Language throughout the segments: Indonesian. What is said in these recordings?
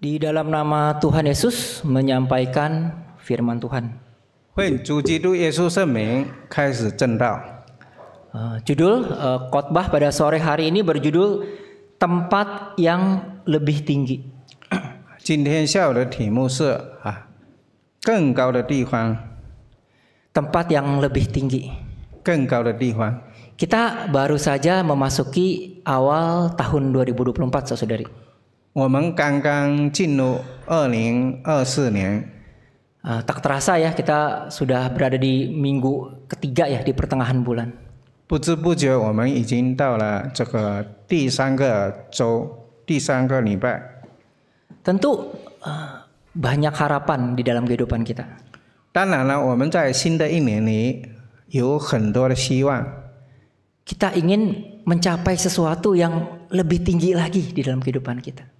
di dalam nama Tuhan Yesus menyampaikan firman Tuhan. Yesus uh, judul uh, khotbah pada sore hari ini berjudul tempat yang lebih tinggi. tempat yang lebih tinggi. Kita baru saja memasuki awal tahun 2024, saudari. 我们刚刚进入二零二四年。Uh, tak terasa ya kita sudah berada di minggu ketiga ya di pertengahan bulan. 不知不觉我们已经到了这个第三个周、第三个礼拜。Tentu uh, banyak harapan di dalam kehidupan kita. 当然了，我们在新的一年里有很多的希望。Kita ingin mencapai sesuatu yang lebih tinggi lagi di dalam kehidupan kita.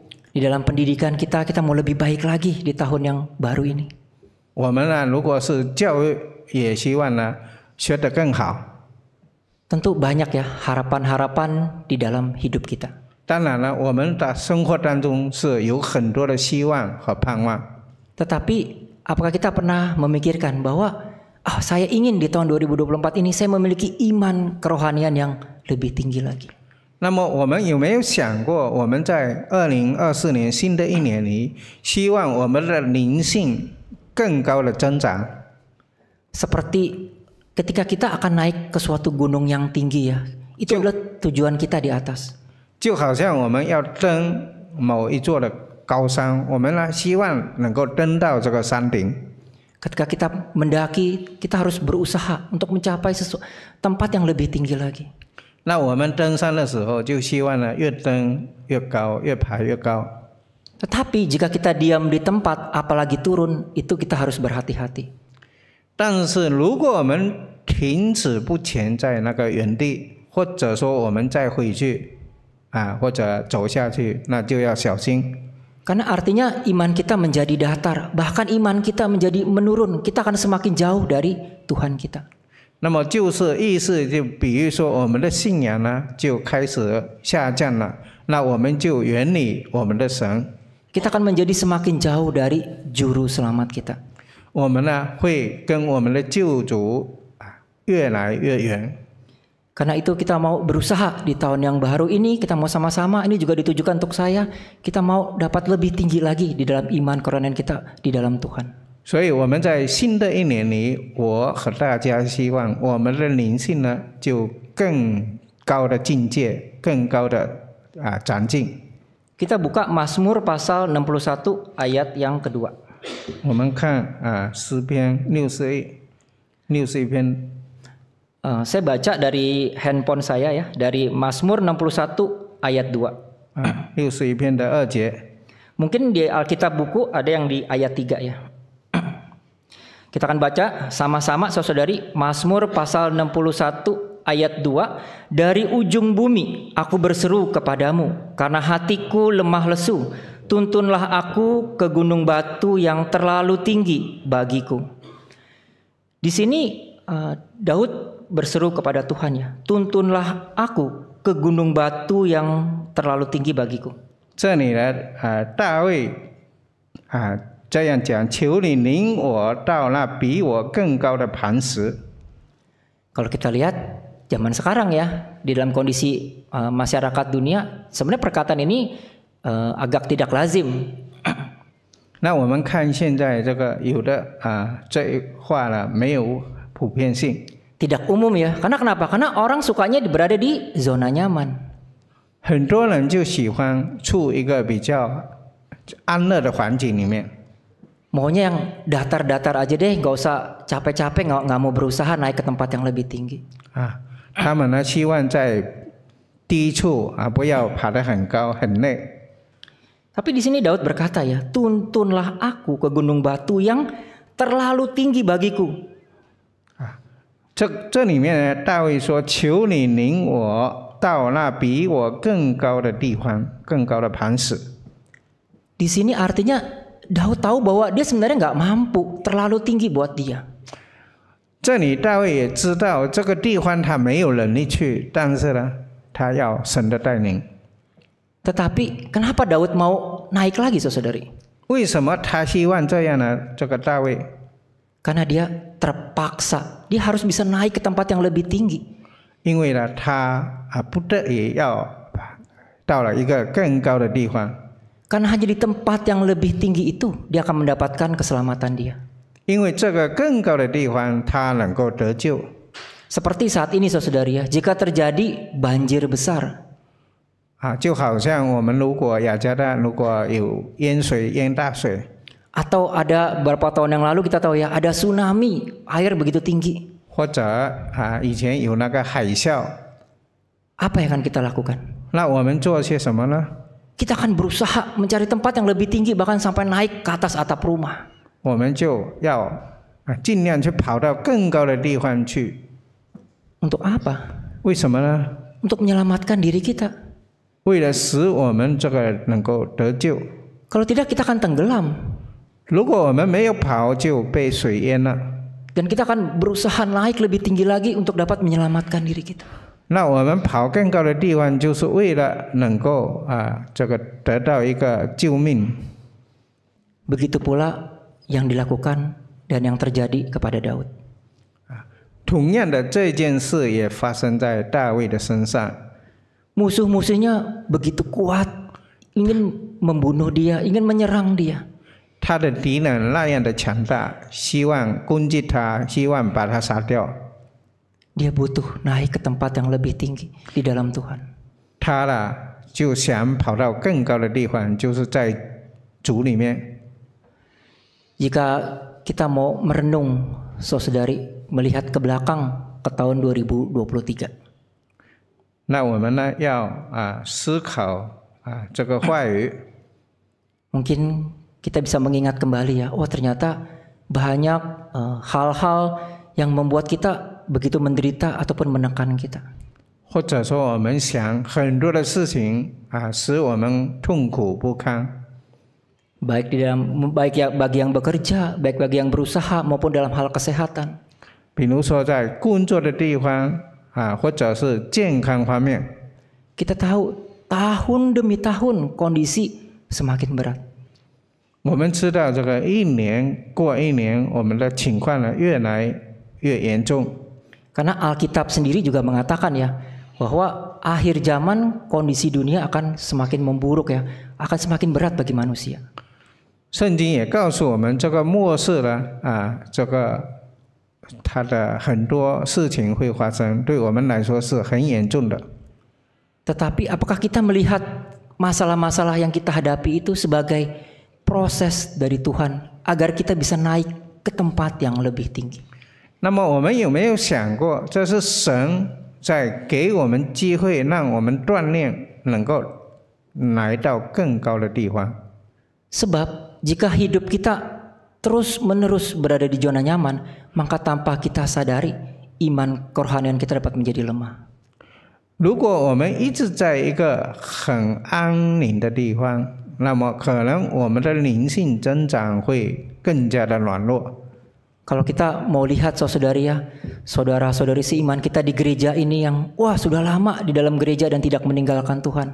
di dalam pendidikan kita kita mau lebih baik lagi di tahun yang baru ini. Tentu banyak ya harapan-harapan di dalam hidup kita. Tetapi apakah kita pernah memikirkan bahwa ah oh, saya ingin di tahun 2024 ini saya memiliki iman kerohanian yang lebih tinggi lagi? 那么我们有没有想过，我们在二零二四年新的一年里，希望我们的灵性更高的增长？Seperti ketika kita akan naik ke suatu gunung yang tinggi ya, itu adalah tujuan kita di atas. 就好像我们要登某一座的高山，我们呢希望能够登到这个山顶。Ketika kita mendaki, kita harus berusaha untuk mencapai sesuatu tempat yang lebih tinggi lagi. 那我们登山的时候就希望呢，越登越高，越爬越高。Tetapi jika kita diam di tempat, apalagi turun, itu kita harus berhati-hati. 但是如果我们停止不前在那个原地，或者说我们再回去，啊，或者走下去，那就要小心。Karena artinya iman kita menjadi datar, bahkan iman kita menjadi menurun, kita akan semakin jauh dari Tuhan kita. 那么就是意思就比喻说我们的信仰呢就开始下降了，那我们就远离我们的神。Kita akan menjadi semakin jauh dari juru selamat kita. itu kita mau berusaha di tahun yang baru ini kita mau sama-sama ini juga ditujukan untuk saya kita mau dapat lebih tinggi lagi di dalam iman koranen kita di dalam Tuhan. 所以我们在新的一年里，我和大家希望我们的灵性呢，就更高的境界，更高的啊长进。Kita buka Mazmur pasal 61 ayat yang kedua. 我们看啊诗篇六十一六十一篇。Uh, saya baca dari handphone saya ya, dari Mazmur 61 ayat 2. Ah, Mungkin di Alkitab buku ada yang di ayat 3 ya. Kita akan baca sama-sama saudari Mazmur pasal 61 ayat 2 Dari ujung bumi aku berseru kepadamu karena hatiku lemah lesu Tuntunlah aku ke gunung batu yang terlalu tinggi bagiku Di sini uh, Daud berseru kepada ya Tuntunlah aku ke gunung batu yang terlalu tinggi bagiku eh, eh, kalau kita lihat zaman sekarang ya, di dalam kondisi eh, masyarakat dunia, sebenarnya perkataan ini uh, agak tidak lazim. 那我们看现在这个有的啊，这话呢没有普遍性。Tidak umum ya, karena kenapa? Karena orang sukanya berada di zona nyaman. 很多人就喜欢处一个比较安乐的环境里面。maunya yang datar-datar aja deh, nggak usah capek-capek, nggak nggak mau berusaha naik ke tempat yang lebih tinggi. Ah, Tapi di sini Daud berkata ya, tuntunlah aku ke gunung batu yang terlalu tinggi bagiku. Ah, Di sini artinya Daud tahu bahwa dia sebenarnya nggak mampu, terlalu tinggi buat dia. 这里大卫也知道这个地方他没有能力去，但是呢，他要神的带领。Tetapi kenapa Daud mau naik lagi, saudari? 为什么他希望这样呢？这个大卫，karena dia terpaksa, dia harus bisa naik ke tempat yang lebih tinggi. 因为呢，他啊不得已要到了一个更高的地方。karena hanya di tempat yang lebih tinggi itu dia akan mendapatkan keselamatan dia. Seperti saat ini saudari ya, jika terjadi banjir besar. Ya Atau ada beberapa tahun yang lalu kita tahu ya, ada tsunami, air begitu tinggi. Apa yang akan kita lakukan? 那我们做些什么呢？kita akan berusaha mencari tempat yang lebih tinggi bahkan sampai naik ke atas atap rumah. Untuk apa? Untuk menyelamatkan diri kita. Kalau tidak kita akan tenggelam. Dan kita akan berusaha naik lebih tinggi lagi untuk dapat menyelamatkan diri kita. 那我们跑更高的地方，就是为了能够啊，这个得到一个救命。Begitu pula yang dilakukan dan yang terjadi kepada Daud. 同样的这件事也发生在大卫的身上。Musuh-musuhnya begitu kuat, ingin membunuh dia, ingin menyerang dia. 他的敌人那样的强大，希望攻击他，希望把他杀掉。dia butuh naik ke tempat yang lebih tinggi di dalam Tuhan. jika kita mau merenung, saudari melihat ke belakang ke tahun 2023. 那我们呢要啊思考啊这个话语。Mungkin kita bisa mengingat kembali ya, oh ternyata banyak eh, hal-hal uh, hal -hal yang membuat kita begitu menderita ataupun menekan kita. 或者说我们想很多的事情啊，使我们痛苦不堪。Baik di dalam baik yang bagi yang bekerja, baik bagi yang berusaha maupun dalam hal kesehatan. kita tahu tahun demi tahun kondisi semakin berat. 我们知道这个一年过一年，我们的情况呢越来越严重。karena Alkitab sendiri juga mengatakan ya bahwa akhir zaman kondisi dunia akan semakin memburuk ya, akan semakin berat bagi manusia. 圣经也告诉我们，这个末世呢，啊，这个它的很多事情会发生，对我们来说是很严重的。Tetapi apakah kita melihat masalah-masalah yang kita hadapi itu sebagai proses dari Tuhan agar kita bisa naik ke tempat yang lebih tinggi? 那么我们有没有想过，这是神在给我们机会，让我们锻炼，能够来到更高的地方？Sebab jika hidup kita terus menerus berada di zona nyaman, maka tanpa kita sadari, iman korhanian kita dapat menjadi lemah。如果我们一直在一个很安宁的地方，那么可能我们的灵性增长会更加的软弱。Kalau kita mau lihat saudari ya, saudara-saudari si iman kita di gereja ini yang wah sudah lama di dalam gereja dan tidak meninggalkan Tuhan.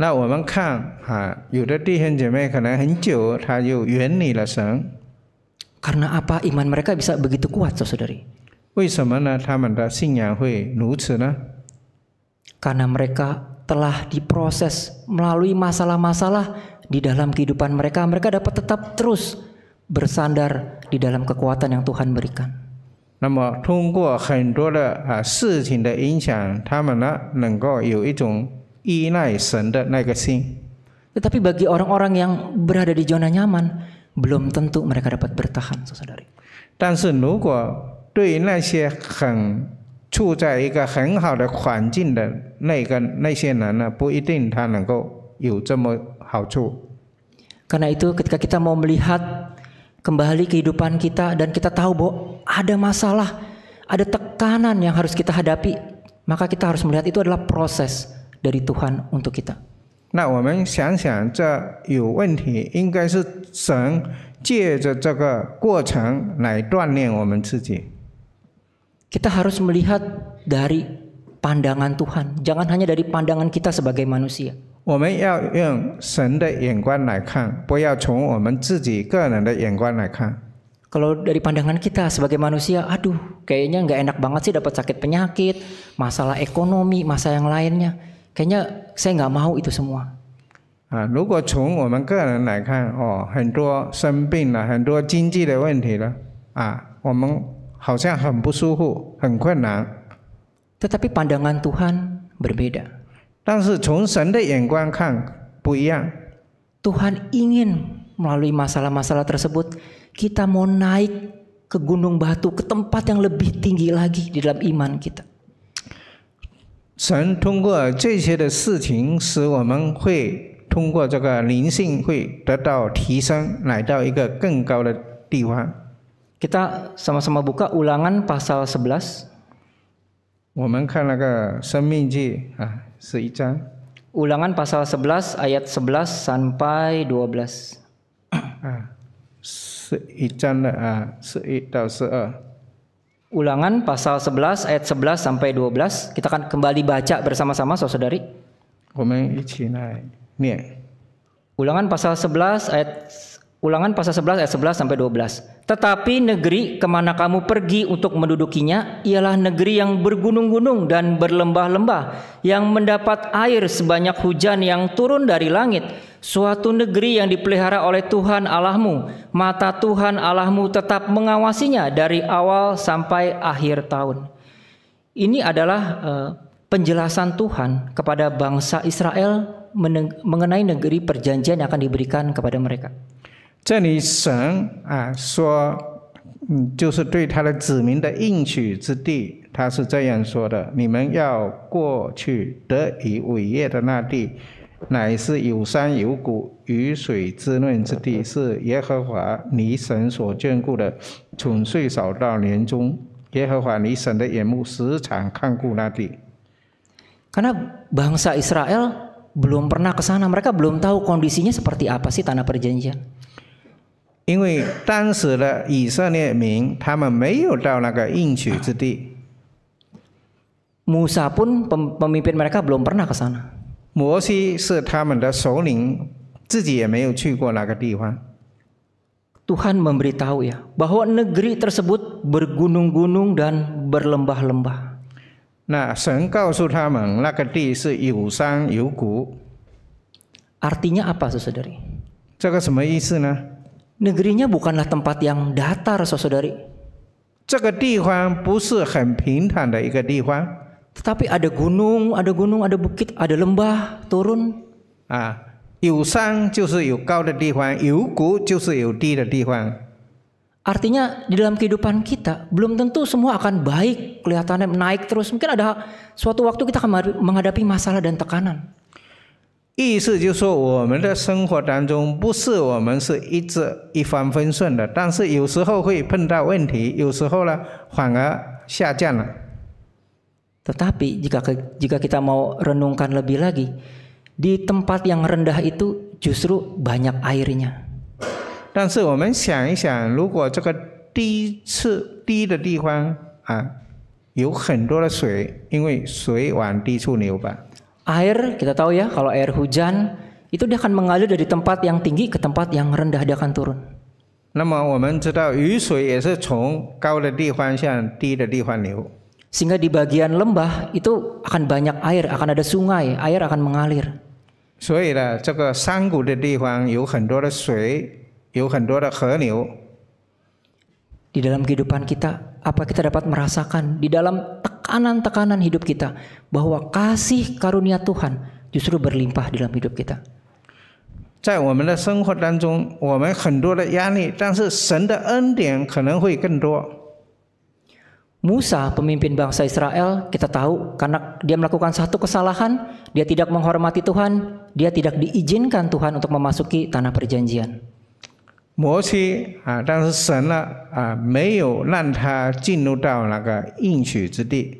Nah, di Karena apa iman mereka bisa begitu kuat, saudari? Karena mereka telah diproses melalui masalah-masalah di dalam kehidupan mereka, mereka dapat tetap terus bersandar di dalam kekuatan yang Tuhan berikan. Tetapi bagi orang-orang yang berada di zona nyaman, belum tentu mereka dapat bertahan, saudari. Karena itu ketika kita mau melihat kembali kehidupan kita dan kita tahu bahwa ada masalah, ada tekanan yang harus kita hadapi, maka kita harus melihat itu adalah proses dari Tuhan untuk kita. Nah, kita harus melihat dari pandangan Tuhan, jangan hanya dari pandangan kita sebagai manusia. 我们要用神的眼光来看，不要从我们自己个人的眼光来看。Kalau dari pandangan kita sebagai manusia, aduh, kayaknya nggak enak banget sih dapat sakit penyakit, masalah ekonomi, masalah yang lainnya. Kayaknya saya nggak mau itu semua. 啊，如果从我们个人来看，哦，很多生病了，很多经济的问题了，啊，我们好像很不舒服，很困难。Tetapi pandangan Tuhan berbeda. 但是从神的眼光看不一样。Tuhan ingin melalui masalah-masalah tersebut kita mau naik ke gunung batu ke tempat yang lebih tinggi lagi di dalam iman kita. 神通过这些的事情，使我们会通过这个灵性会得到提升，来到一个更高的地方。Kita sama-sama buka ulangan pasal 11. 我们看那个《生命记》啊。Seica. Ulangan pasal 11 ayat 11 sampai 12. belas ah, Seica ah. Seita se. Ah. Ulangan pasal 11 ayat 11 sampai 12. Kita akan kembali baca bersama-sama saudari. Ulangan pasal 11 ayat Ulangan pasal 11 ayat 11 sampai 12. Tetapi negeri kemana kamu pergi untuk mendudukinya ialah negeri yang bergunung-gunung dan berlembah-lembah yang mendapat air sebanyak hujan yang turun dari langit. Suatu negeri yang dipelihara oleh Tuhan Allahmu. Mata Tuhan Allahmu tetap mengawasinya dari awal sampai akhir tahun. Ini adalah uh, penjelasan Tuhan kepada bangsa Israel mengenai negeri perjanjian yang akan diberikan kepada mereka. 这里神啊说，嗯，就是对他的子民的应许之地，他是这样说的：你们要过去得已伟业的那地，乃是有山有谷、雨水滋润之地，是耶和华你神所眷顾的。从岁首到年终，耶和华你神的眼目时常看顾那地。Karena bangsa Israel belum pernah ke sana, mereka belum tahu kondisinya seperti apa sih tanah perjanjian. 因为当时的以色列民，他们没有到那个应许之地。Musa pun pemimpin mereka belum pernah ke sana. memberitahu ya bahwa negeri tersebut bergunung-gunung dan berlembah-lembah. Nah, Artinya apa, saudari? nah negerinya bukanlah tempat yang datar, saudari. Tetapi ada gunung, ada gunung, ada bukit, ada lembah turun. Ah, Artinya di dalam kehidupan kita belum tentu semua akan baik kelihatannya naik terus mungkin ada suatu waktu kita akan menghadapi masalah dan tekanan. 意思就是说，我们的生活当中不是我们是一直一帆风顺的，但是有时候会碰到问题，有时候呢反而下降了。tetapi jika kita jika kita mau renungkan lebih lagi di tempat yang rendah itu justru banyak airnya。但是我们想一想，如果这个低处低的地方啊，有很多的 air kita tahu ya kalau air hujan itu dia akan mengalir dari tempat yang tinggi ke tempat yang rendah dia akan turun. Sehingga di bagian lembah itu akan banyak air, akan ada sungai, air akan mengalir. Di dalam kehidupan kita, apa kita dapat merasakan di dalam tekanan-tekanan hidup kita bahwa kasih karunia Tuhan justru berlimpah dalam hidup kita. 在我们的生活当中，我们很多的压力，但是神的恩典可能会更多。Musa, pemimpin bangsa Israel, kita tahu karena dia melakukan satu kesalahan, dia tidak menghormati Tuhan, dia tidak diizinkan Tuhan untuk memasuki tanah perjanjian. 摩西啊，但是神呢啊，没有让他进入到那个应许之地。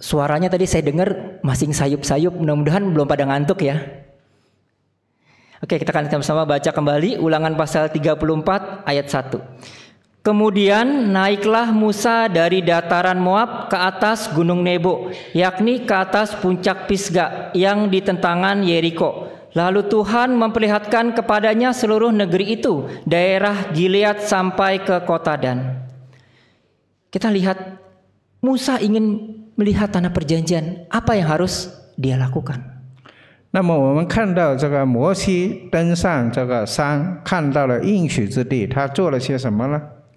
suaranya tadi saya dengar masing sayup-sayup. Mudah-mudahan belum pada ngantuk ya. Oke, kita akan sama-sama baca kembali ulangan pasal 34 ayat 1. Kemudian naiklah Musa dari dataran Moab ke atas gunung Nebo, yakni ke atas puncak Pisga yang ditentangan Yeriko. Lalu Tuhan memperlihatkan kepadanya seluruh negeri itu, daerah Gilead sampai ke kota Dan. Kita lihat Musa ingin melihat tanah perjanjian, apa yang harus dia lakukan?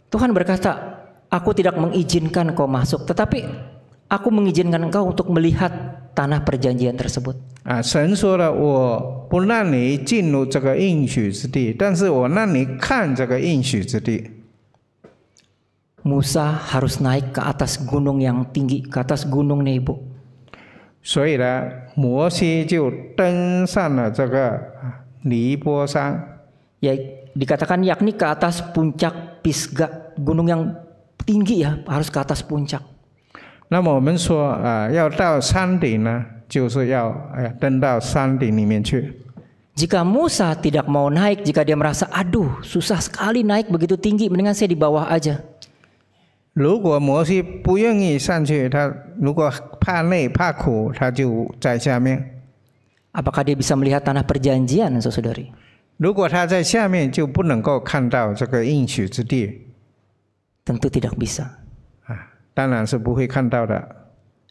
Tuhan berkata, Aku tidak mengizinkan kau masuk, tetapi Aku mengizinkan kau untuk melihat tanah perjanjian tersebut. Tuhan ah, tersebut." Musa harus naik ke atas gunung yang tinggi, ke atas gunung Nebo. ya dikatakan yakni ke atas puncak Pisgah, gunung yang tinggi ya, harus ke atas puncak. Ah, ah, jika Musa tidak mau naik, jika dia merasa aduh susah sekali naik begitu tinggi, mendingan saya di bawah aja. Apakah dia bisa melihat tanah perjanjian, saudari? 如果他在下面就不能够看到这个应许之地。Tentu tidak bisa. 啊，当然是不会看到的。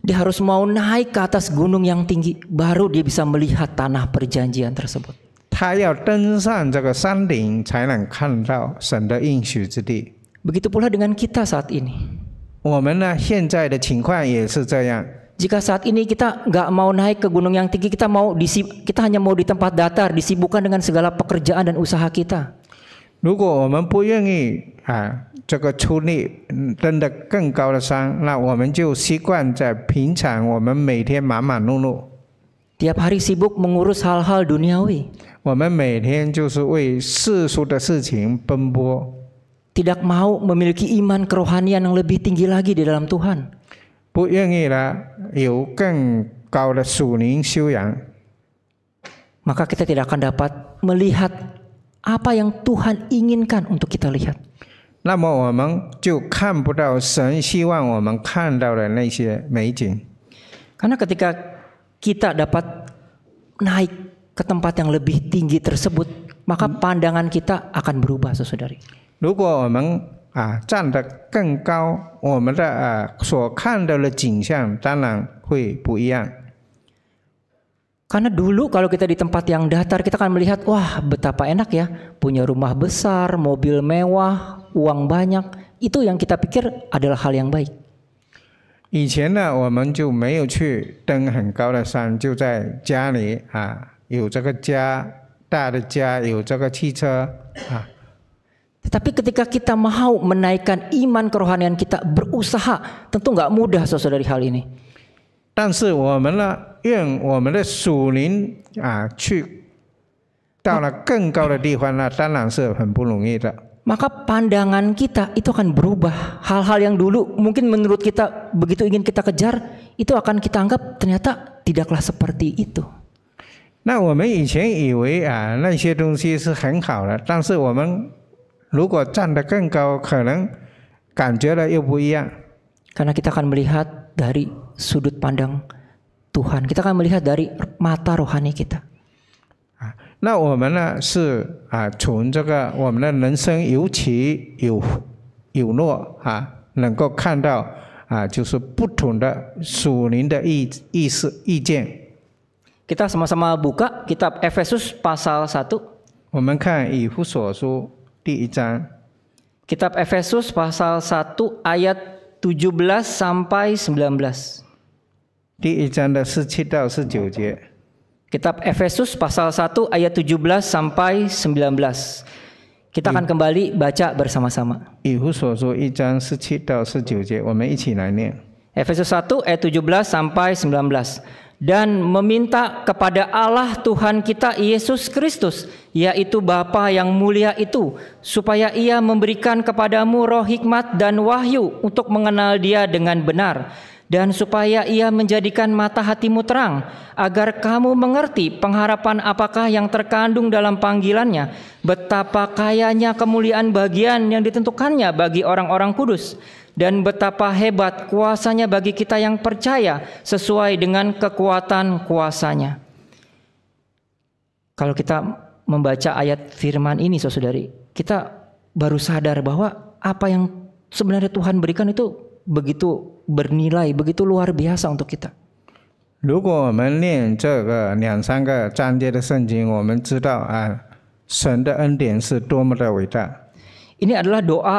Dia harus mau naik ke atas gunung yang tinggi, baru dia bisa melihat tanah perjanjian tersebut. 他要登上这个山顶，才能看到神的应许之地。Begitu pula dengan kita saat ini. Jika saat ini kita nggak mau naik ke gunung yang tinggi, kita mau disib, kita hanya mau di tempat datar, disibukkan dengan segala pekerjaan dan usaha kita. Tiap hari sibuk mengurus hal-hal duniawi. 我们每天就是为世俗的事情奔波。tidak mau memiliki iman kerohanian yang lebih tinggi lagi di dalam Tuhan. Maka kita tidak akan dapat melihat apa yang Tuhan inginkan untuk kita lihat. Karena ketika kita dapat naik ke tempat yang lebih tinggi tersebut, maka hmm. pandangan kita akan berubah, saudari. So 如果我们啊站得更高，我们的啊所看到的景象当然会不一样。Karena dulu kalau kita di tempat yang datar kita akan melihat wah betapa enak ya punya rumah besar, mobil mewah, uang banyak. Itu yang kita pikir adalah hal yang baik. 以前呢，我们就没有去登很高的山，就在家里啊，有这个家大的家，有这个汽车啊。tetapi ketika kita mau menaikkan iman kerohanian kita berusaha, tentu nggak mudah saudari hal ini. Maka pandangan kita itu akan berubah. Hal-hal yang dulu mungkin menurut kita begitu ingin kita kejar, itu akan kita anggap ternyata tidaklah seperti itu. 那我们以前以为啊那些东西是很好的，但是我们如果站得更高，可能感觉了又不一样。因为 kita akan melihat dari sudut pandang Tuhan, kita akan melihat dari mata rohani kita。啊，那我们呢是啊，从这个我们的人生有起有有落啊，能够看到啊，就是不同的属灵的意意思意见。kita sama-sama buka Kitab Efesus pasal satu。我们看以弗所书。di Ica. Kitab Efesus pasal 1 ayat 17 sampai 19. Di Ica 17到19 Kitab Efesus pasal 1 ayat 17 sampai 19. Kita akan kembali baca bersama-sama. Efesus 1 ayat 17 sampai 19 dan meminta kepada Allah Tuhan kita Yesus Kristus, yaitu Bapa yang mulia itu, supaya Ia memberikan kepadamu roh hikmat dan wahyu untuk mengenal Dia dengan benar, dan supaya Ia menjadikan mata hatimu terang, agar kamu mengerti pengharapan apakah yang terkandung dalam panggilannya, betapa kayanya kemuliaan bagian yang ditentukannya bagi orang-orang kudus dan betapa hebat kuasanya bagi kita yang percaya sesuai dengan kekuatan kuasanya. Kalau kita membaca ayat firman ini saudari, kita baru sadar bahwa apa yang sebenarnya Tuhan berikan itu begitu bernilai, begitu luar biasa untuk kita. 如果我们念这个两三个章节的圣经，我们知道啊，神的恩典是多么的伟大。Ini adalah doa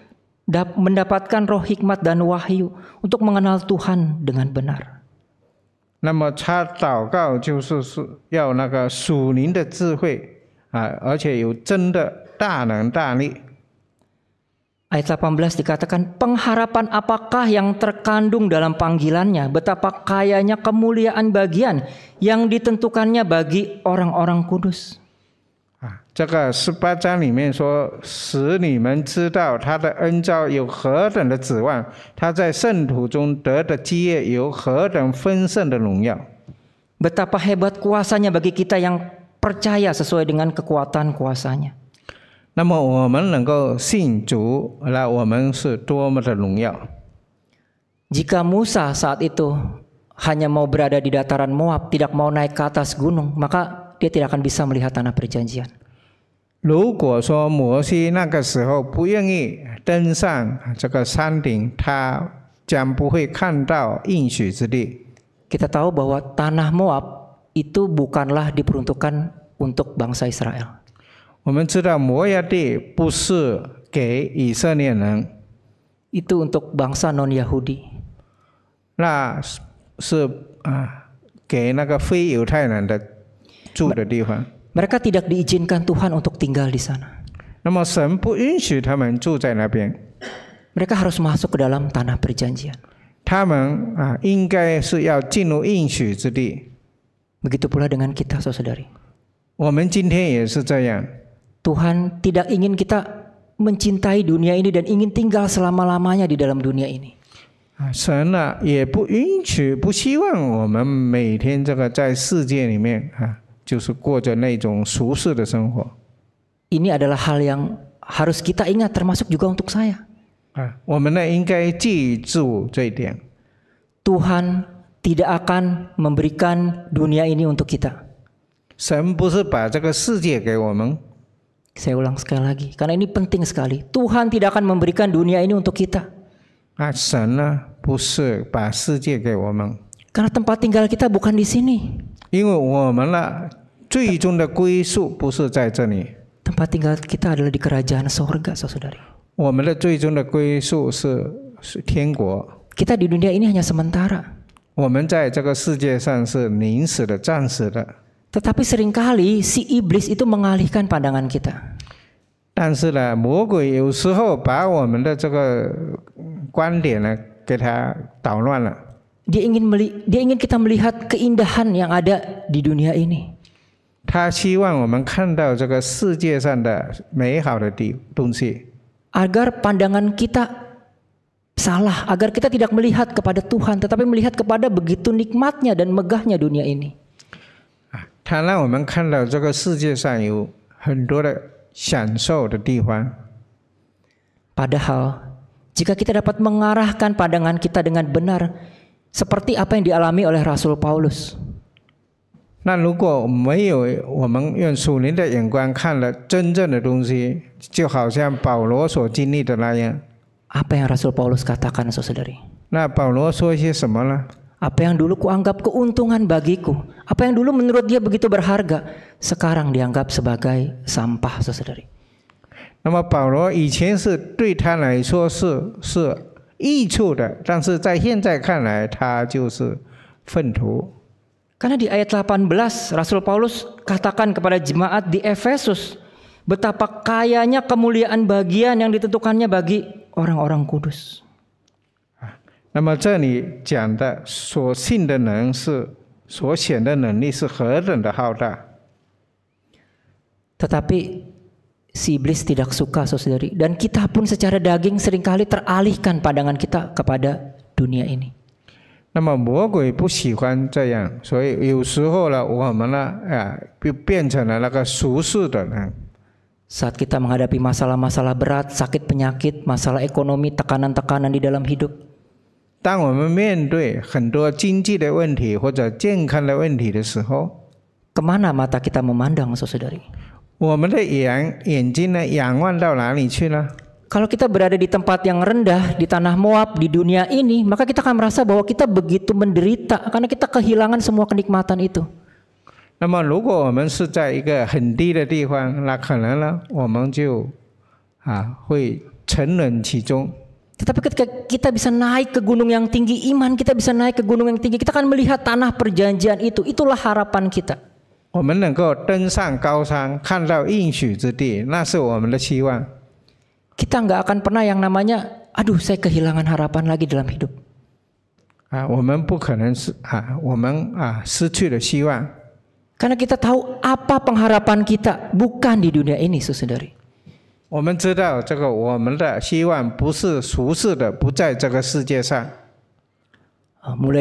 mendapatkan roh hikmat dan wahyu untuk mengenal Tuhan dengan benar. Ayat 18 dikatakan pengharapan apakah yang terkandung dalam panggilannya betapa kayanya kemuliaan bagian yang ditentukannya bagi orang-orang kudus. 这个十八章里面说，使你们知道他的恩召有何等的指望，他在圣徒中得的基业有何等丰盛的荣耀。Betapa hebat kuasanya bagi kita yang percaya sesuai dengan kekuatan kuasanya. Jika Musa saat itu hanya mau berada di dataran Moab, tidak mau naik ke atas gunung, maka dia tidak akan bisa melihat tanah perjanjian. 如果说摩西那个时候不愿意登上这个山顶，他将不会看到应许之地。kita tahu bahwa tanah Moab itu bukanlah diperuntukkan untuk bangsa Israel. 梅门说的摩亚地不是给以色列人。itu untuk bangsa non Yahudi. 那是啊，给那个非犹太人的住的地方。Mereka tidak diizinkan Tuhan untuk tinggal di sana. Mereka harus masuk ke dalam tanah perjanjian. Begitu pula dengan kita, saudari. Tuhan tidak ingin kita mencintai dunia ini dan ingin tinggal selama-lamanya di dalam dunia ini. 神啊，也不允许、不希望我们每天这个在世界里面啊。ini adalah hal yang harus kita ingat termasuk juga untuk saya. 啊，我们呢应该记住这一点。Tuhan ah, tidak akan memberikan dunia ini untuk kita. 神不是把这个世界给我们。Saya ulang sekali lagi, karena ini penting sekali. Tuhan tidak akan memberikan dunia ini untuk kita. 啊，神呢不是把世界给我们。Karena tempat tinggal kita bukan di sini. 因为我们呢 Tempat tinggal kita adalah di kerajaan sorga, saudari. Kita di dunia ini hanya sementara. Tetapi seringkali si iblis itu mengalihkan pandangan kita. 但是呢，魔鬼有时候把我们的这个观点呢，给它捣乱了。Dia ingin meli dia ingin kita melihat keindahan yang ada di dunia ini. 他希望我们看到这个世界上的美好的地东西。Agar pandangan kita salah, agar kita tidak melihat kepada Tuhan, tetapi melihat kepada begitu nikmatnya dan megahnya dunia ini. Padahal, jika kita dapat mengarahkan pandangan kita dengan benar, seperti apa yang dialami oleh Rasul Paulus. 那如果没有我们用属灵的眼光看了真正的东西，就好像保罗所经历的那样。yang Rasul Paulus katakan，sosedi a。那保罗 a 些什 a 呢？阿婆，杨，dulu ku anggap keuntungan bagiku，apa yang dulu menurut dia begitu berharga，sekarang dianggap sebagai sampah，s o s d i 那么保罗以前是对他来说是是益处的，Karena di ayat 18 Rasul Paulus katakan kepada jemaat di Efesus betapa kayanya kemuliaan bagian yang ditentukannya bagi orang-orang kudus. Ah, tetapi si iblis tidak suka saudari dan kita pun secara daging seringkali teralihkan pandangan kita kepada dunia ini. 那么魔鬼不喜欢这样，所以有时候呢，我们呢，哎，就变成了那个俗世的人。saat kita menghadapi masalah-masalah berat, sakit penyakit, masalah ekonomi, tekanan-tekanan di dalam hidup. 当我们面对很多经济的问题或者健康的问题的时候，kemana mata kita memandang, saudari? 我们的眼眼睛呢，仰望到哪里去了？Kalau kita berada di tempat yang rendah, di tanah Moab, di dunia ini, maka kita akan merasa bahwa kita begitu menderita karena kita kehilangan semua kenikmatan itu. Tetapi ketika kita bisa naik ke gunung yang tinggi iman, kita bisa naik ke gunung yang tinggi, kita akan melihat tanah perjanjian itu. Itulah harapan kita. Kita melihat tanah perjanjian kita kita nggak akan pernah yang namanya aduh saya kehilangan harapan lagi dalam hidup. Ah, ah，ah，Karena kita tahu apa pengharapan kita bukan di dunia ini, saudari. Mulai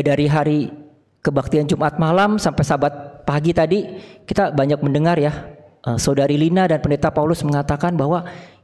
dari hari kebaktian Jumat malam sampai Sabat pagi tadi, kita banyak mendengar ya, saudari Lina dan pendeta Paulus mengatakan bahwa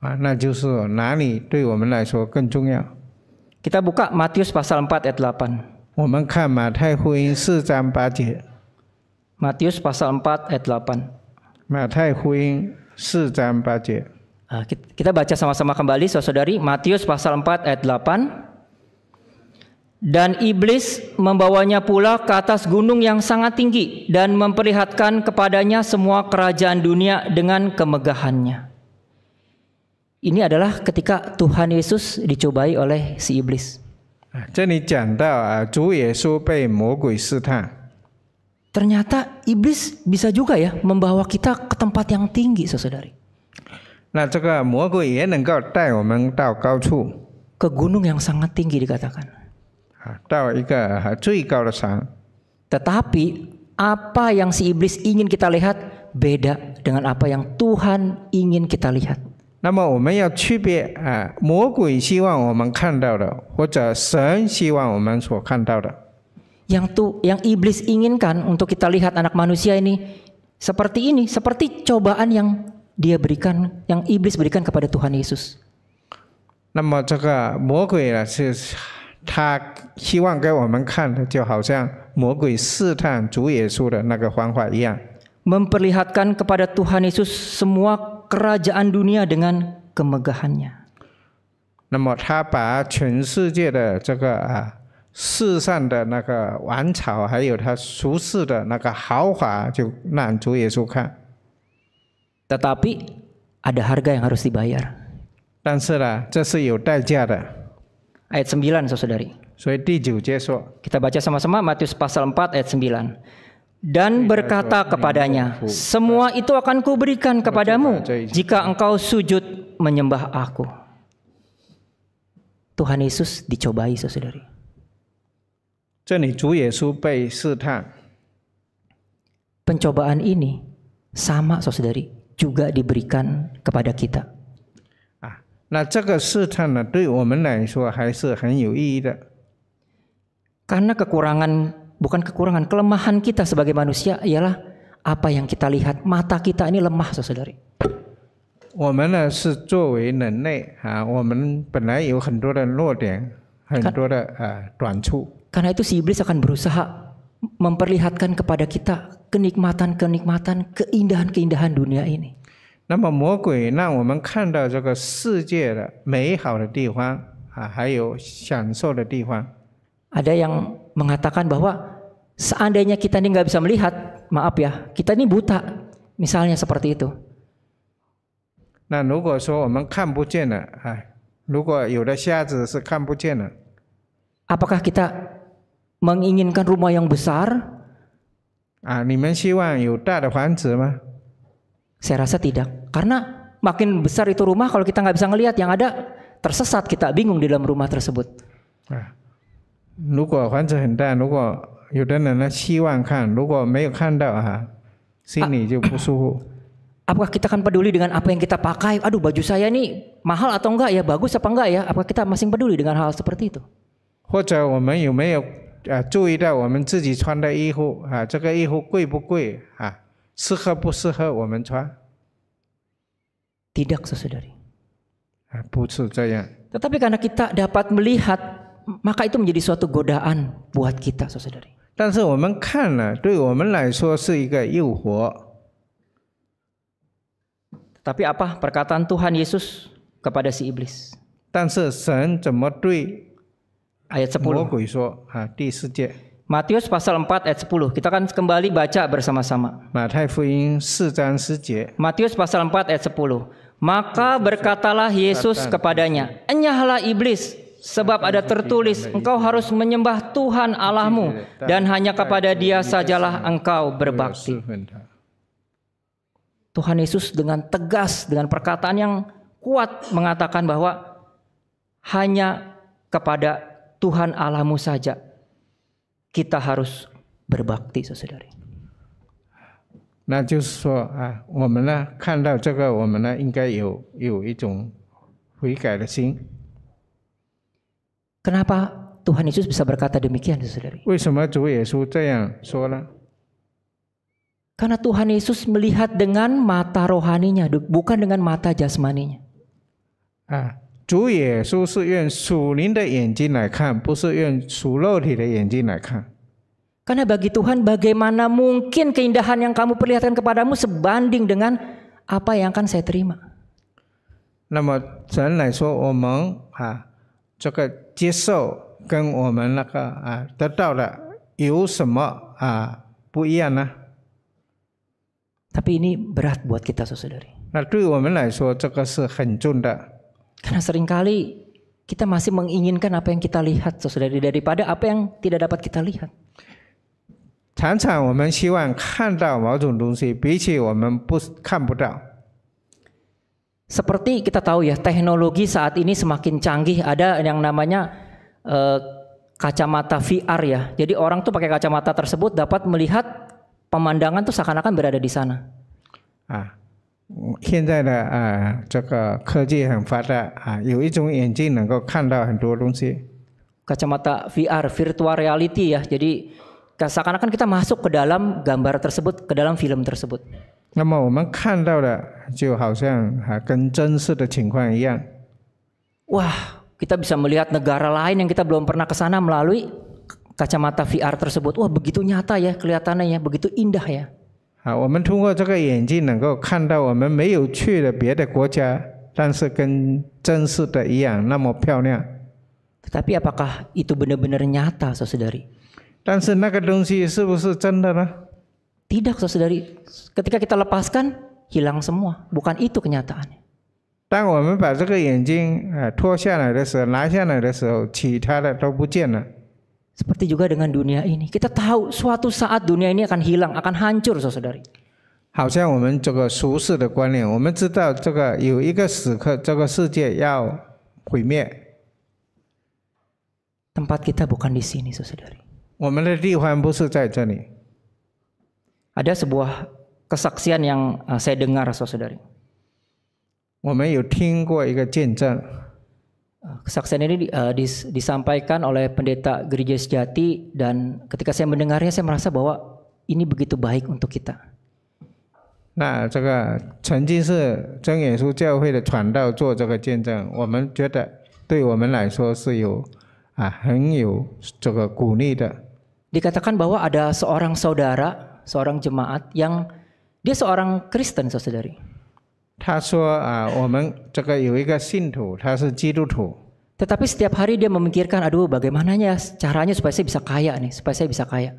啊，那就是哪里对我们来说更重要。Kita buka Matius pasal 4 ayat 8. 我们看马太福音四章八节。Matius pasal 4 ayat 8. 马太福音四章八节。Nah, kita baca sama-sama kembali Saudara-saudari Matius pasal 4 ayat 8. Dan iblis membawanya pula ke atas gunung yang sangat tinggi dan memperlihatkan kepadanya semua kerajaan dunia dengan kemegahannya. Ini adalah ketika Tuhan Yesus dicobai oleh si iblis. Ah, Ternyata iblis bisa juga ya membawa kita ke tempat yang tinggi, saudari. Nah, ke gunung yang sangat tinggi dikatakan. Tetapi apa yang si iblis ingin kita lihat beda dengan apa yang Tuhan ingin kita lihat. 那么我们要区别啊，魔鬼希望我们看到的，或者神希望我们所看到的。Yang tu, yang iblis inginkan untuk kita lihat anak manusia ini seperti ini, seperti cobaan yang dia berikan, yang iblis berikan kepada Tuhan Yesus. 那么这个魔鬼呢，是他希望给我们看的，就好像魔鬼试探主耶稣的那个方法一样。Memperlihatkan kepada Tuhan Yesus semua kerajaan dunia dengan kemegahannya. Tetapi ada harga yang harus dibayar. Dan Ayat 9, saudari. kita baca sama-sama Matius pasal 4 ayat 9 dan berkata kepadanya, "Semua itu akan kuberikan kepadamu jika engkau sujud menyembah Aku." Tuhan Yesus dicobai, saudari. Pencobaan ini sama, saudari, juga diberikan kepada kita. Ah, nah, Karena kekurangan bukan kekurangan, kelemahan kita sebagai manusia ialah apa yang kita lihat. Mata kita ini lemah, saudari. Karena itu si iblis akan berusaha memperlihatkan kepada kita kenikmatan-kenikmatan, keindahan-keindahan dunia ini. 那么魔鬼让我们看到这个世界的美好的地方啊，还有享受的地方。Ada yang mengatakan bahwa seandainya kita ini nggak bisa melihat, maaf ya, kita ini buta, misalnya seperti itu. Nah, Apakah kita menginginkan rumah yang besar? Saya rasa tidak, karena makin besar itu rumah kalau kita nggak bisa melihat, yang ada tersesat kita bingung di dalam rumah tersebut. Ah，如果房子很大，如果有的人呢希望看，如果没有看到啊，心里就不舒服。Apakah kita akan peduli dengan apa yang kita pakai? Aduh, baju saya ini mahal atau enggak ya? Bagus apa enggak ya? Apakah kita masih peduli dengan hal seperti itu? 或者我们有没有啊注意到我们自己穿的衣服啊？这个衣服贵不贵啊？适合不适合我们穿？Tidak, sesudari. 啊，不是这样。Tetapi karena kita dapat melihat Mm. maka itu menjadi suatu godaan buat kita, saudari. 但是我们看了，对我们来说是一个诱惑。Tapi apa perkataan Tuhan Yesus kepada si iblis? 但是神怎么对 ayat 10 Matius pasal 4 ayat 10. Kita akan kembali baca bersama-sama. Matius pasal 4 ayat 10. Maka berkatalah Yesus kepadanya, "Enyahlah iblis, Sebab ada tertulis, engkau harus menyembah Tuhan Allahmu dan hanya kepada dia sajalah engkau berbakti. Tuhan Yesus dengan tegas, dengan perkataan yang kuat mengatakan bahwa hanya kepada Tuhan Allahmu saja kita harus berbakti, saudari. 那就是说啊，我们呢看到这个，我们呢应该有有一种悔改的心。Kenapa Tuhan Yesus bisa berkata demikian, saudari? Karena Tuhan Yesus melihat dengan mata rohaninya, bukan dengan mata jasmaninya. Ah, Karena bagi Tuhan bagaimana mungkin keindahan yang kamu perlihatkan kepadamu sebanding dengan apa yang akan saya terima. 那么神来说，我们啊，这个接受跟我们那个啊得到的有什么啊不一样呢？Tapi ah, ah, ini berat buat kita saudari. Nah, Karena seringkali kita masih menginginkan apa yang kita lihat, saudari, daripada apa yang tidak dapat kita lihat. 常常我们希望看到某种东西，比起我们不看不到。seperti kita tahu ya, teknologi saat ini semakin canggih. Ada yang namanya eh, kacamata VR ya. Jadi orang tuh pakai kacamata tersebut dapat melihat pemandangan tuh seakan-akan berada di sana. Ah. Kacamata VR virtual reality ya. Jadi seakan-akan kita masuk ke dalam gambar tersebut, ke dalam film tersebut. 那么我们看到的就好像哈跟真实的情况一样。哇，kita bisa melihat negara lain yang kita belum pernah kesana melalui kacamata VR tersebut. Wah, begitu nyata ya, kelihatannya ya, begitu indah ya。啊，我们通过这个眼镜能够看到我们没有去的别的国家，但是跟真实的一样那么漂亮。tetapi apakah itu benar-benar nyata, saudari? 但是那个东西是不是真的呢？Tidak, saudari. Ketika kita lepaskan, hilang semua. Bukan itu kenyataannya. seperti juga dengan dunia ini, kita tahu suatu saat dunia ini akan hilang, akan hancur, saudari. 好像我们这个俗世的观念，我们知道这个有一个时刻，这个世界要毁灭。Tempat kita bukan di sini, saudari. 我们的地方不是在这里。ada sebuah kesaksian yang uh, saya dengar saudara-saudari. Kesaksian ini uh, dis, disampaikan oleh pendeta gereja sejati dan ketika saya mendengarnya saya merasa bahwa ini begitu baik untuk kita. Nah, Dikatakan bahwa ada seorang saudara seorang jemaat yang dia seorang Kristen, saudari. Tetapi setiap hari dia memikirkan, aduh ya caranya supaya saya bisa kaya nih, supaya saya bisa kaya.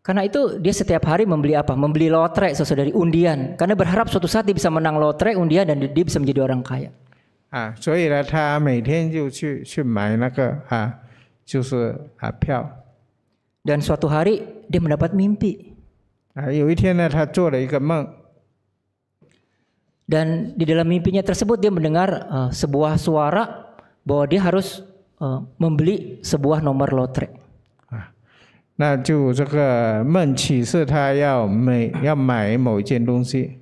Karena itu dia setiap hari membeli apa? Membeli lotre, saudari undian. Karena berharap suatu saat dia bisa menang lotre, undian dan dia bisa menjadi orang kaya. 啊，所以呢，他每天就去去买那个啊，就是啊票。Dan suatu hari dia mendapat mimpi. 啊，有一天呢，他做了一个梦。Dan di dalam mimpinya tersebut dia mendengar uh, sebuah suara bahwa dia harus uh, membeli sebuah nomor lotre. 那就这个梦启示他要买要买某一件东西。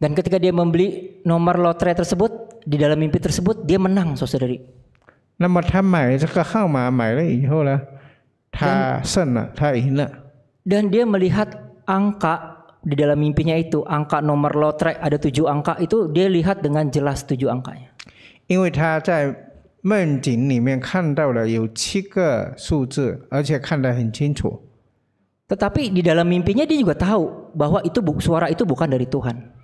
Dan ketika dia membeli nomor lotre tersebut, di dalam mimpi tersebut dia menang saudari. Dan, Dan dia melihat angka di dalam mimpinya itu, angka nomor lotre ada tujuh angka itu dia lihat dengan jelas tujuh angkanya. Kan kan tetapi di dalam mimpinya dia juga tahu bahwa itu suara itu bukan dari Tuhan.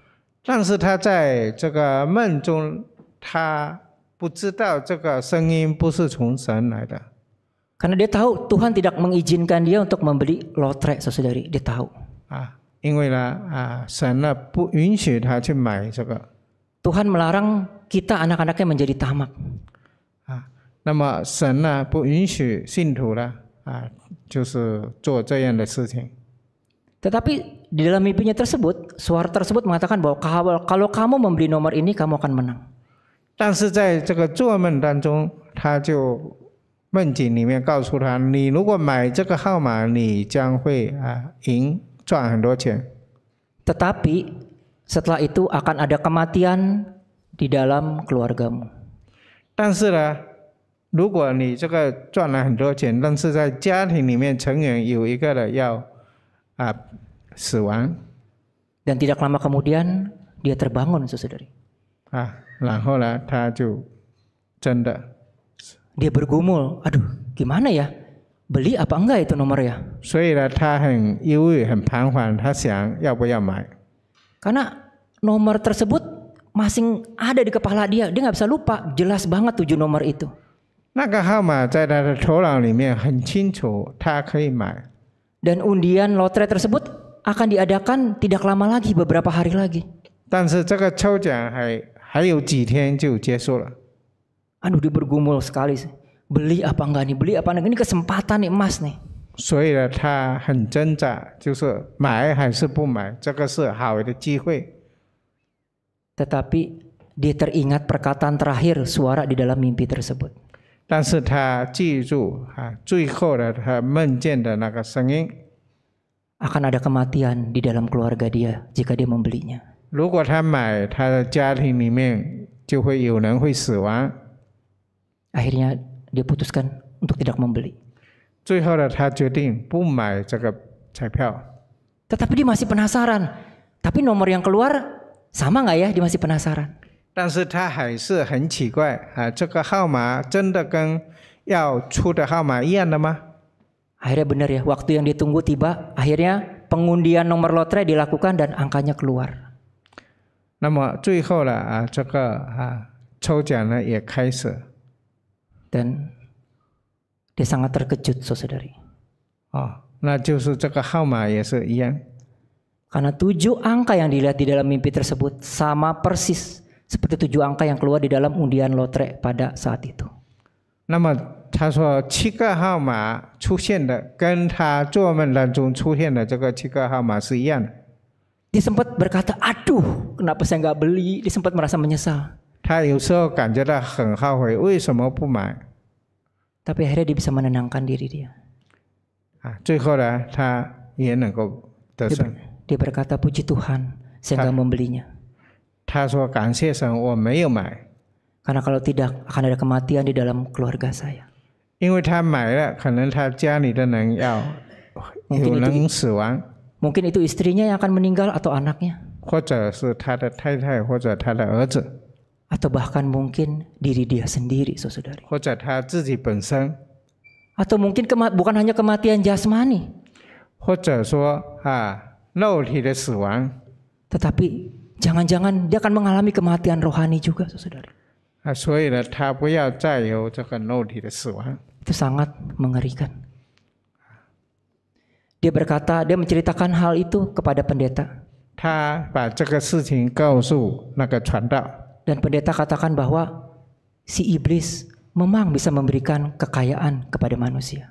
但是他在这个梦中他不知道这个声音不是从神来的。Karena dia tahu Tuhan tidak mengizinkan dia untuk membeli lotre, saudari. Dia tahu. Ah, melarang kita anak-anaknya menjadi tamak. Ah, di dalam mimpinya tersebut, suara tersebut mengatakan bahwa kalau kamu membeli nomor ini, kamu akan menang. 但是在这个做梦当中，他就梦境里面告诉他：，你如果买这个号码，你将会啊赢赚很多钱。tetapi setelah itu akan ada kematian di dalam keluargamu。但是呢，如果你这个赚了很多钱，但是在家庭里面成员有一个的要啊死亡。dan tidak lama kemudian dia terbangun susteri。Ah, lahola taju. Janda. Dia bergumul, aduh gimana ya? Beli apa enggak itu nomor ya? ya, ya Karena nomor tersebut masing ada di kepala dia, dia nggak bisa lupa, jelas banget tujuh nomor itu. Dan undian lotre tersebut akan diadakan tidak lama lagi, beberapa hari lagi. 但是这个抽奖还还有几天就结束了。Aduh dia bergumul sekali. Beli apa enggak nih? Beli apa enggak? Ini kesempatan nih emas nih. 所以呢，他很挣扎，就是买还是不买，这个是好的机会。Tetapi dia teringat perkataan terakhir suara di dalam mimpi tersebut. 但是他记住啊，最后的他梦见的那个声音。Akan ada kematian di dalam keluarga dia jika dia membelinya. 如果他买，他的家庭里面就会有人会死亡。Akhirnya dia putuskan untuk tidak membeli。最后呢，他决定不买这个彩票。tetapi dia masih penasaran. Tapi nomor yang keluar sama nggak ya? Dia masih penasaran. 但是他还是很奇怪啊，这个号码真的跟要出的号码一样的吗？Akhirnya benar ya, waktu yang ditunggu tiba. Akhirnya pengundian nomor lotre dilakukan dan angkanya keluar. 那么最后呢啊，这个啊抽奖呢也开始。Dan dia sangat terkejut saudari. Oh, nah justru tujuh angka yang dilihat di dalam mimpi tersebut sama persis seperti tujuh angka yang keluar di dalam undian lotre pada saat itu. 那么他说七个号码出现的跟他做梦当中出现的这个七个号码是一样的。dia sempat berkata, aduh kenapa saya nggak beli. Dia sempat merasa menyesal. tapi akhirnya dia bisa menenangkan diri dia. Dia, dia berkata, puji Tuhan, saya nggak membelinya. karena kalau tidak akan ada kematian di dalam keluarga saya. 因为他买了，可能他家里的人要有人死亡。Mungkin itu istrinya yang akan meninggal atau anaknya. Atau bahkan mungkin diri dia sendiri, saudari. Atau mungkin bukan hanya kematian jasmani. Tetapi jangan-jangan dia akan mengalami kematian rohani juga, saudari. Itu sangat mengerikan dia berkata, dia menceritakan hal itu kepada pendeta. Dan pendeta katakan bahwa si iblis memang bisa memberikan kekayaan kepada manusia.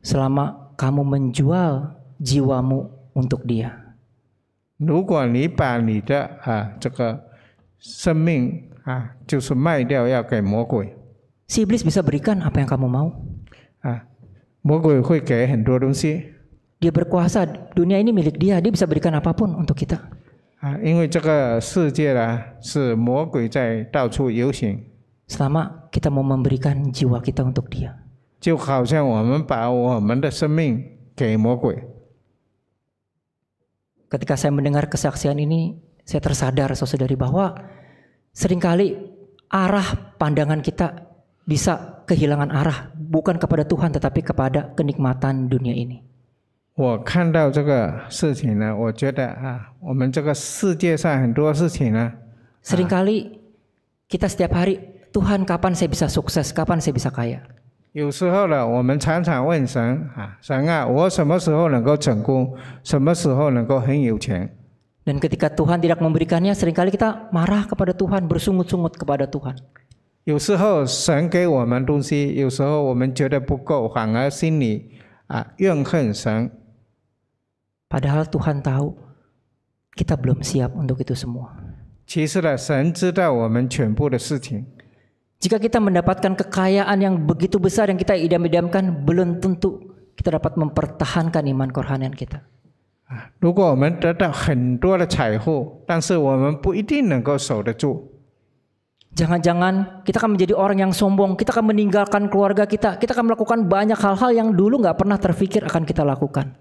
Selama kamu menjual jiwamu untuk dia. kamu dia. Si iblis bisa berikan apa yang kamu mau. Ah, Dia berkuasa, dunia ini milik dia, dia bisa berikan apapun untuk kita. Ah, Selama kita mau memberikan jiwa kita untuk dia. ketika saya mendengar kesaksian ini, saya tersadar saudari bahwa seringkali arah pandangan kita bisa kehilangan arah bukan kepada Tuhan tetapi kepada kenikmatan dunia ini. 我看到这个事情呢，我觉得啊，我们这个世界上很多事情呢，seringkali kita setiap hari Tuhan kapan saya bisa sukses, kapan saya bisa kaya. 有时候呢，我们常常问神啊，神啊，我什么时候能够成功？什么时候能够很有钱？Dan ketika Tuhan tidak memberikannya, seringkali kita marah kepada Tuhan, bersungut-sungut kepada Tuhan. 有时候神给我们东西，有时候我们觉得不够，反而心里啊怨恨神。Padahal Tuhan tahu kita belum siap untuk itu semua。其实呢，神知道我们全部的事情。如果 kita mendapatkan kekayaan yang begitu besar yang kita idam-idamkan, belum tentu kita dapat mempertahankan iman Korhanian kita。Lakukan m 的财富，但是我们不一定能够守得住。Jangan-jangan kita akan menjadi orang yang sombong, kita akan meninggalkan keluarga kita, kita akan melakukan banyak hal-hal yang dulu nggak pernah terpikir akan kita lakukan.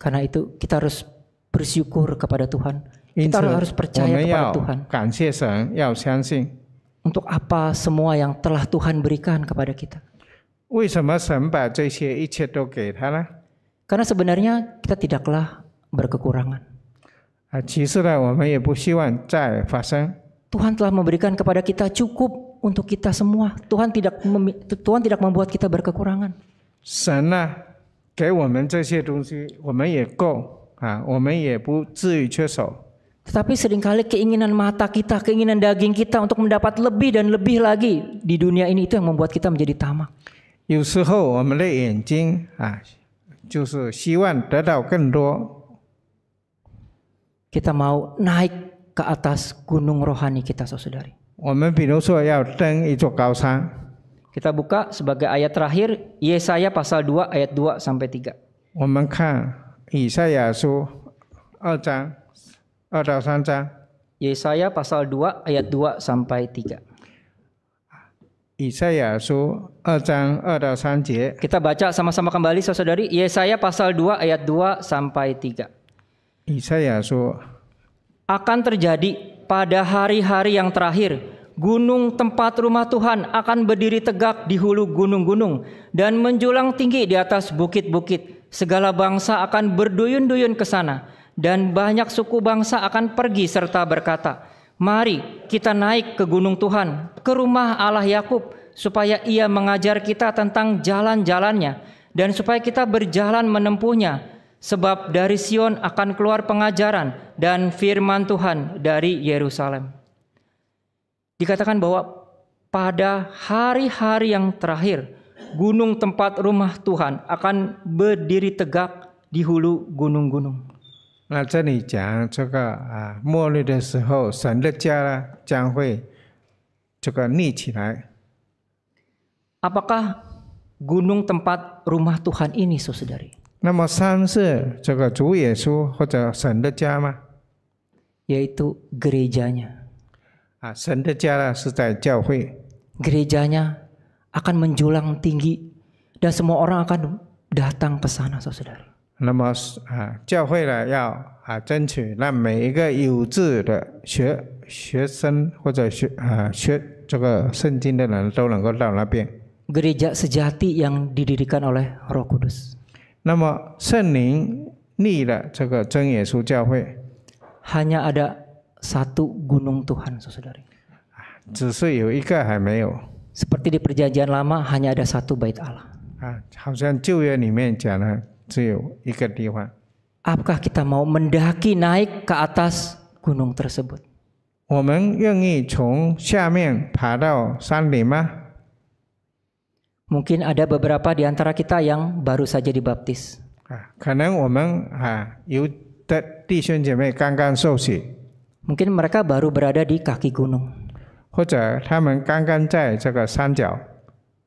Karena itu kita harus bersyukur kepada Tuhan. Kita harus percaya kepada Tuhan. Untuk apa semua yang telah Tuhan berikan kepada kita? Karena sebenarnya kita tidaklah berkekurangan. Tuhan telah memberikan kepada kita cukup untuk kita semua. Tuhan tidak mem, Tuhan tidak membuat kita berkekurangan. Tetapi seringkali keinginan mata kita, keinginan daging kita untuk mendapat lebih dan lebih lagi di dunia ini itu yang membuat kita menjadi tamak. 有时候我们的眼睛啊，就是希望得到更多。Kita mau naik ke atas gunung rohani kita, saudari. 我们比如说要登一座高山。Kita buka sebagai ayat terakhir Yesaya pasal 2 ayat 2 sampai 3. Yesaya pasal 2 ayat 2 sampai 3. Yesaya Kita baca sama-sama kembali Saudari Yesaya pasal 2 ayat 2 sampai 3. akan terjadi pada hari-hari yang terakhir gunung tempat rumah Tuhan akan berdiri tegak di hulu gunung-gunung dan menjulang tinggi di atas bukit-bukit. Segala bangsa akan berduyun-duyun ke sana dan banyak suku bangsa akan pergi serta berkata, Mari kita naik ke gunung Tuhan, ke rumah Allah Yakub, supaya ia mengajar kita tentang jalan-jalannya dan supaya kita berjalan menempuhnya. Sebab dari Sion akan keluar pengajaran dan firman Tuhan dari Yerusalem. Dikatakan bahwa pada hari-hari yang terakhir, gunung tempat rumah Tuhan akan berdiri tegak di hulu gunung-gunung. Apakah gunung tempat rumah Tuhan ini, saudari? 那么山是这个主耶稣或者神的家吗？yaitu gerejanya. 啊，神的家呢是在教会。Gerejanya akan menjulang tinggi dan semua orang akan datang ke sana, saudari. 那么啊，教会呢要啊争取让每一个有志的学学生或者学啊学这个圣经的人都能够到那边。Gereja sejati yang didirikan oleh Roh Kudus。那么圣灵立的这个真耶稣教会。Hanya ada satu gunung Tuhan, saudari。只是有一个还没有。Seperti di Perjanjian Lama hanya ada satu bait Allah。啊，好像旧约里面讲了。Apakah kita mau mendaki naik ke atas gunung tersebut? Mungkin ada beberapa di antara kita yang baru saja dibaptis. Ah, kan kan Mungkin mereka baru berada di kaki gunung. 或者他们刚刚在这个山脚。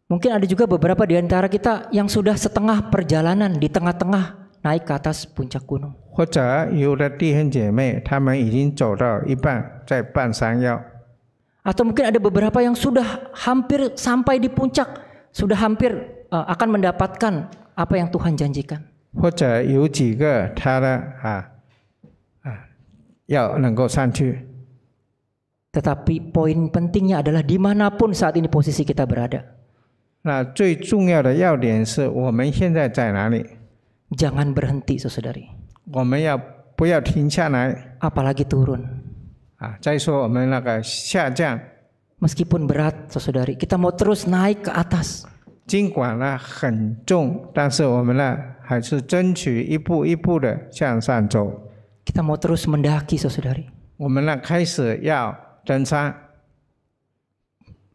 Mungkin ada juga beberapa di antara kita yang sudah setengah perjalanan di tengah-tengah naik ke atas puncak gunung. Atau mungkin ada beberapa yang sudah hampir sampai di puncak, sudah hampir uh, akan mendapatkan apa yang Tuhan janjikan. Tetapi poin pentingnya adalah dimanapun saat ini posisi kita berada. 那最重要的要点是，我们现在在哪里？Jangan berhenti, saudari。我们要不要停下来？Apalagi turun。啊，再说我们那个下降。Meskipun berat, saudari。kita mau terus naik ke atas。尽管呢很重，但是我们呢还是争取一步一步的向上走。Kita mau terus mendaki, saudari。我们呢开始要登山。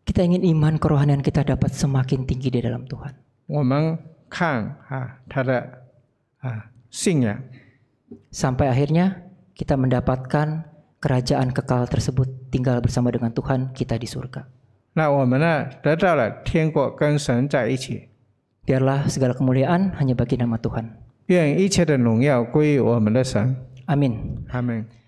Kita ingin iman kerohanian kita dapat semakin tinggi di dalam Tuhan. Ya. Sampai akhirnya kita mendapatkan kerajaan kekal tersebut tinggal bersama dengan Tuhan kita di surga. Nah, oh, Biarlah segala kemuliaan hanya bagi nama Tuhan. Oh, Amin. Amin.